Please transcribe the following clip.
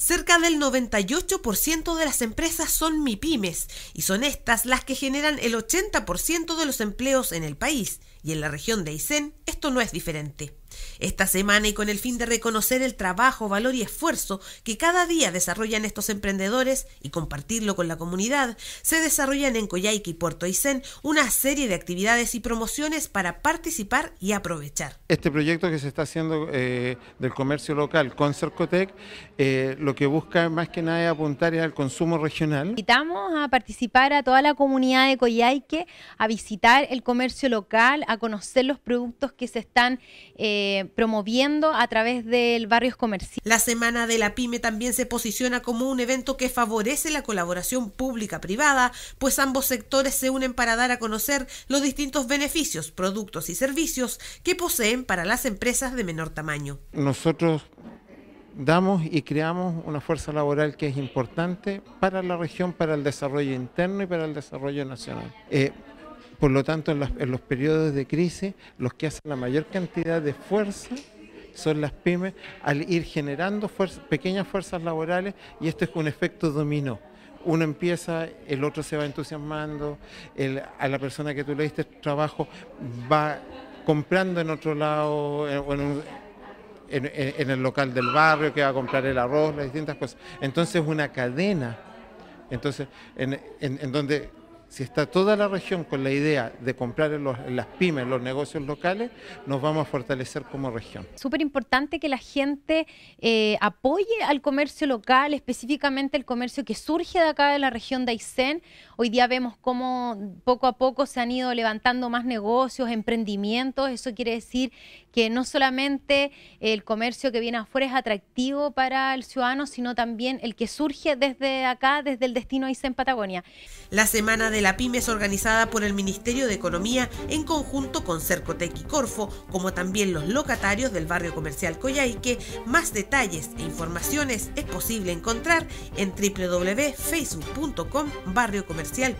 Cerca del 98% de las empresas son MIPIMES y son estas las que generan el 80% de los empleos en el país y en la región de Aysén esto no es diferente. Esta semana y con el fin de reconocer el trabajo, valor y esfuerzo que cada día desarrollan estos emprendedores y compartirlo con la comunidad, se desarrollan en Coyhaique y Puerto Aysén una serie de actividades y promociones para participar y aprovechar. Este proyecto que se está haciendo eh, del comercio local con Cercotec eh, lo que busca más que nada es apuntar al consumo regional. Invitamos a participar a toda la comunidad de Coyhaique a visitar el comercio local, a conocer los productos que se están... Eh, eh, promoviendo a través del barrio comercial La Semana de la Pyme también se posiciona como un evento que favorece la colaboración pública-privada, pues ambos sectores se unen para dar a conocer los distintos beneficios, productos y servicios que poseen para las empresas de menor tamaño. Nosotros damos y creamos una fuerza laboral que es importante para la región, para el desarrollo interno y para el desarrollo nacional. Eh, por lo tanto, en, los periodos de crisis, los que hacen la mayor cantidad de fuerza son las pymes al ir generando pequeñas fuerzas laborales y esto es un efecto dominó. Uno empieza, el otro se va entusiasmando, a la persona que tú le diste trabajo va comprando en otro lado, en, el local del barrio que va a comprar el arroz, las distintas cosas. Entonces es una cadena, entonces en donde si está toda la región con la idea de comprar las pymes, los negocios locales, nos vamos a fortalecer como región. Súper importante que la gente eh, apoye al comercio local, específicamente el comercio que surge de acá de la región de Aysén. Hoy día vemos cómo poco a poco se han ido levantando más negocios, emprendimientos. Eso quiere decir que no solamente el comercio que viene afuera es atractivo para el ciudadano, sino también el que surge desde acá, desde el destino Aysén Patagonia. La semana de la PYME es organizada por el Ministerio de Economía en conjunto con Cercotec y Corfo, como también los locatarios del barrio comercial Coyhaique. Más detalles e informaciones es posible encontrar en www.facebook.com barrio comercial